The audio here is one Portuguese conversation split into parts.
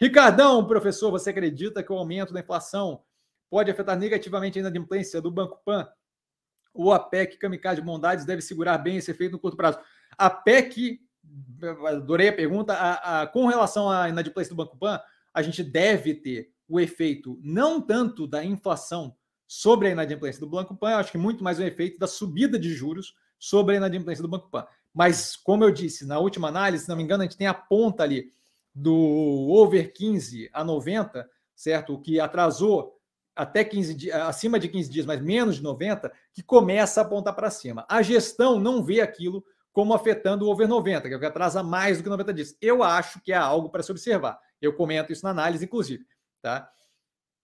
Ricardão, professor, você acredita que o aumento da inflação pode afetar negativamente a inadimplência do Banco Pan? O APEC Kamikaze Bondades deve segurar bem esse efeito no curto prazo. A PEC, adorei a pergunta, a, a, com relação à inadimplência do Banco Pan, a gente deve ter o efeito não tanto da inflação sobre a inadimplência do Banco Pan, eu acho que muito mais o efeito da subida de juros sobre a inadimplência do Banco Pan. Mas, como eu disse, na última análise, se não me engano, a gente tem a ponta ali do over 15 a 90, certo? O que atrasou até 15 dias, acima de 15 dias, mas menos de 90, que começa a apontar para cima. A gestão não vê aquilo como afetando o over 90, que é o que atrasa mais do que 90 dias. Eu acho que é algo para se observar. Eu comento isso na análise, inclusive. Tá?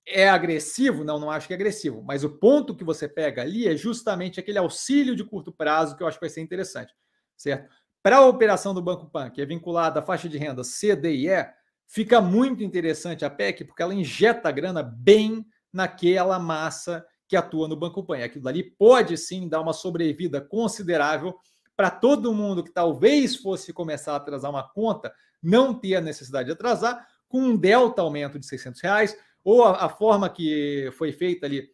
É agressivo? Não, não acho que é agressivo. Mas o ponto que você pega ali é justamente aquele auxílio de curto prazo que eu acho que vai ser interessante. Certo? para a operação do Banco Pan, que é vinculada à faixa de renda CDIE, fica muito interessante a PEC, porque ela injeta a grana bem naquela massa que atua no Banco Pan. E aquilo dali pode sim dar uma sobrevida considerável para todo mundo que talvez fosse começar a atrasar uma conta, não ter a necessidade de atrasar, com um delta aumento de 600 reais, ou a, a forma que foi feita ali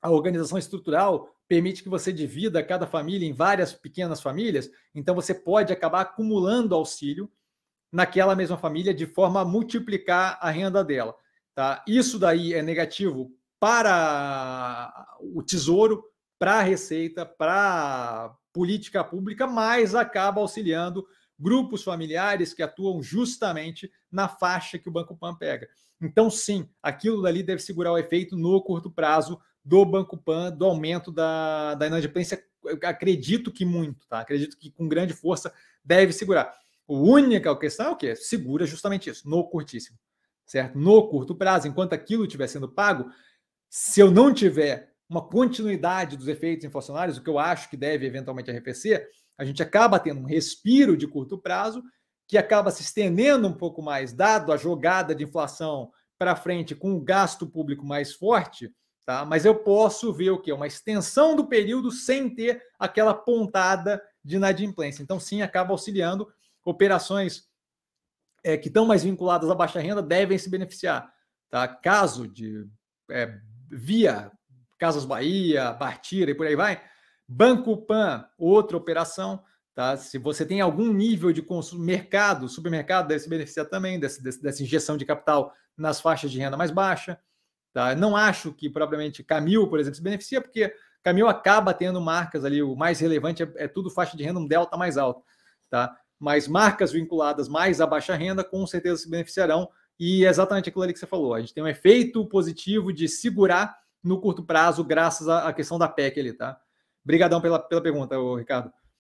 a organização estrutural permite que você divida cada família em várias pequenas famílias, então você pode acabar acumulando auxílio naquela mesma família de forma a multiplicar a renda dela. Tá? Isso daí é negativo para o tesouro, para a receita, para a política pública, mas acaba auxiliando grupos familiares que atuam justamente na faixa que o Banco Pan pega. Então, sim, aquilo dali deve segurar o efeito no curto prazo, do Banco Pan, do aumento da, da inadimplência. Acredito que muito, tá? Acredito que com grande força deve segurar. A única questão é o que? Segura justamente isso, no curtíssimo, certo? No curto prazo, enquanto aquilo estiver sendo pago, se eu não tiver uma continuidade dos efeitos inflacionários, o que eu acho que deve eventualmente arrefecer, a gente acaba tendo um respiro de curto prazo que acaba se estendendo um pouco mais, dado a jogada de inflação para frente com o gasto público mais forte, Tá? Mas eu posso ver o que? Uma extensão do período sem ter aquela pontada de inadimplência. Então, sim, acaba auxiliando operações é, que estão mais vinculadas à baixa renda devem se beneficiar. Tá? Caso de é, via Casas Bahia, partira e por aí vai, Banco Pan, outra operação. Tá? Se você tem algum nível de consumo, mercado, supermercado deve se beneficiar também desse, desse, dessa injeção de capital nas faixas de renda mais baixa. Tá? Não acho que propriamente Camil, por exemplo, se beneficia, porque Camil acaba tendo marcas ali, o mais relevante é, é tudo faixa de renda, um delta mais alto. Tá? Mas marcas vinculadas mais à baixa renda, com certeza se beneficiarão. E é exatamente aquilo ali que você falou. A gente tem um efeito positivo de segurar no curto prazo, graças à questão da PEC ali, tá? Obrigadão pela, pela pergunta, Ricardo.